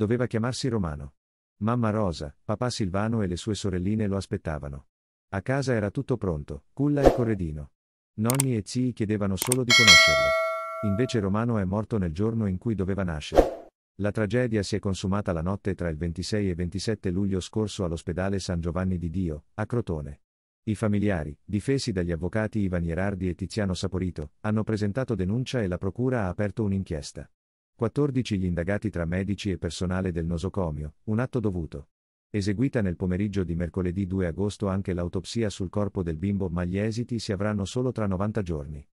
Doveva chiamarsi Romano. Mamma Rosa, papà Silvano e le sue sorelline lo aspettavano. A casa era tutto pronto, culla e corredino. Nonni e zii chiedevano solo di conoscerlo. Invece Romano è morto nel giorno in cui doveva nascere. La tragedia si è consumata la notte tra il 26 e 27 luglio scorso all'ospedale San Giovanni di Dio, a Crotone. I familiari, difesi dagli avvocati Ivan Ierardi e Tiziano Saporito, hanno presentato denuncia e la procura ha aperto un'inchiesta. 14 gli indagati tra medici e personale del nosocomio, un atto dovuto. Eseguita nel pomeriggio di mercoledì 2 agosto anche l'autopsia sul corpo del bimbo ma gli esiti si avranno solo tra 90 giorni.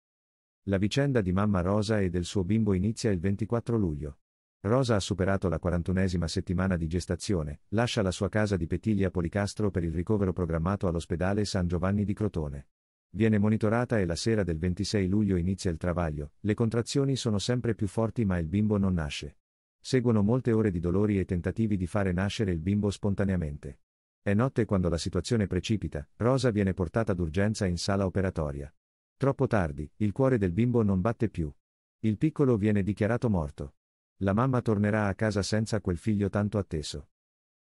La vicenda di mamma Rosa e del suo bimbo inizia il 24 luglio. Rosa ha superato la 41esima settimana di gestazione, lascia la sua casa di Petiglia Policastro per il ricovero programmato all'ospedale San Giovanni di Crotone. Viene monitorata e la sera del 26 luglio inizia il travaglio, le contrazioni sono sempre più forti ma il bimbo non nasce. Seguono molte ore di dolori e tentativi di fare nascere il bimbo spontaneamente. È notte quando la situazione precipita, Rosa viene portata d'urgenza in sala operatoria. Troppo tardi, il cuore del bimbo non batte più. Il piccolo viene dichiarato morto. La mamma tornerà a casa senza quel figlio tanto atteso.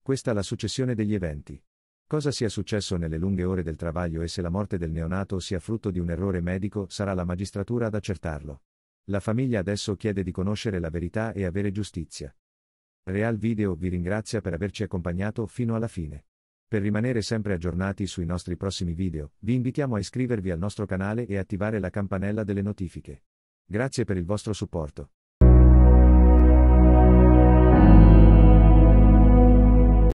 Questa è la successione degli eventi. Cosa sia successo nelle lunghe ore del travaglio e se la morte del neonato sia frutto di un errore medico sarà la magistratura ad accertarlo. La famiglia adesso chiede di conoscere la verità e avere giustizia. Real Video vi ringrazia per averci accompagnato fino alla fine. Per rimanere sempre aggiornati sui nostri prossimi video, vi invitiamo a iscrivervi al nostro canale e attivare la campanella delle notifiche. Grazie per il vostro supporto.